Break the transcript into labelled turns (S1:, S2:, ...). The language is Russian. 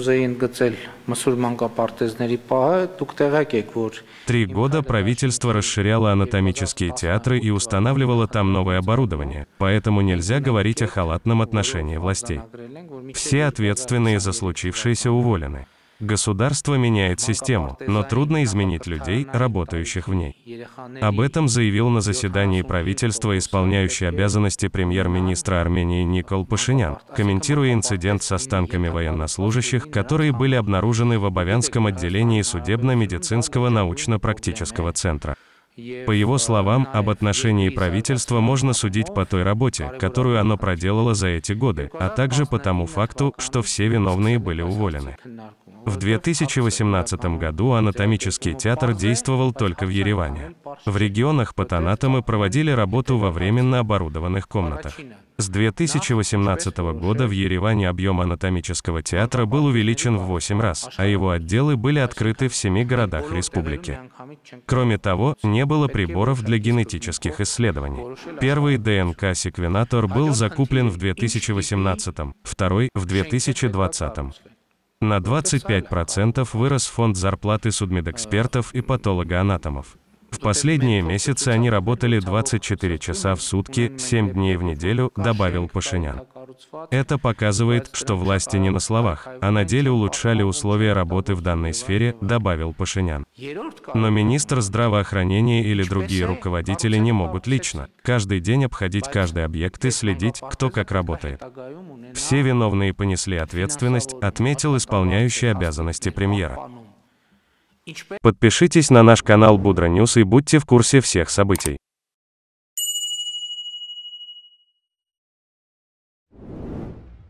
S1: Три года правительство расширяло анатомические театры и устанавливало там новое оборудование, поэтому нельзя говорить о халатном отношении властей. Все ответственные за случившееся уволены. Государство меняет систему, но трудно изменить людей, работающих в ней. Об этом заявил на заседании правительства исполняющий обязанности премьер-министра Армении Никол Пашинян, комментируя инцидент с останками военнослужащих, которые были обнаружены в Обовянском отделении судебно-медицинского научно-практического центра. По его словам, об отношении правительства можно судить по той работе, которую оно проделало за эти годы, а также по тому факту, что все виновные были уволены. В 2018 году анатомический театр действовал только в Ереване. В регионах патанатомы проводили работу во временно оборудованных комнатах. С 2018 года в Ереване объем анатомического театра был увеличен в 8 раз, а его отделы были открыты в 7 городах республики. Кроме того, не было приборов для генетических исследований. Первый ДНК-секвенатор был закуплен в 2018, второй — в 2020. На 25% вырос фонд зарплаты судмедэкспертов и патологоанатомов. В последние месяцы они работали 24 часа в сутки, 7 дней в неделю, добавил Пашинян. Это показывает, что власти не на словах, а на деле улучшали условия работы в данной сфере, добавил Пашинян. Но министр здравоохранения или другие руководители не могут лично. Каждый день обходить каждый объект и следить, кто как работает. Все виновные понесли ответственность, отметил исполняющий обязанности премьера. Подпишитесь на наш канал Будра Ньюс и будьте в курсе всех событий.